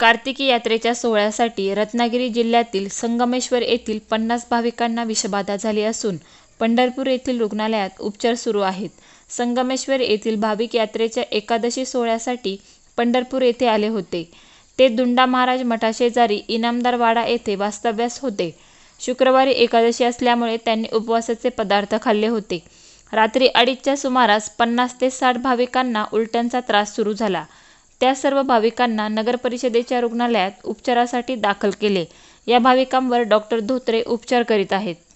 कार्तिकी यात्रेच्या सोहळ्यासाठी रत्नागिरी जिल्ह्यातील संगमेश्वर येथील पन्नास भाविकांना विषबाधा झाली असून पंढरपूर येथील रुग्णालयात उपचार सुरू आहेत संगमेश्वर येथील भाविक यात्रेच्या एकादशी सोहळ्यासाठी पंढरपूर येथे आले होते ते दुंडा महाराज मठाशेजारी वाडा येथे वास्तव्यास होते शुक्रवारी एकादशी असल्यामुळे त्यांनी उपवासाचे पदार्थ खाल्ले होते रात्री अडीचच्या सुमारास पन्नास ते साठ भाविकांना उलट्यांचा त्रास सुरू झाला त्या सर्व भाविकांना नगरपरिषदेच्या रुग्णालयात उपचारासाठी दाखल केले या भाविकांवर डॉक्टर धोत्रे उपचार करीत आहेत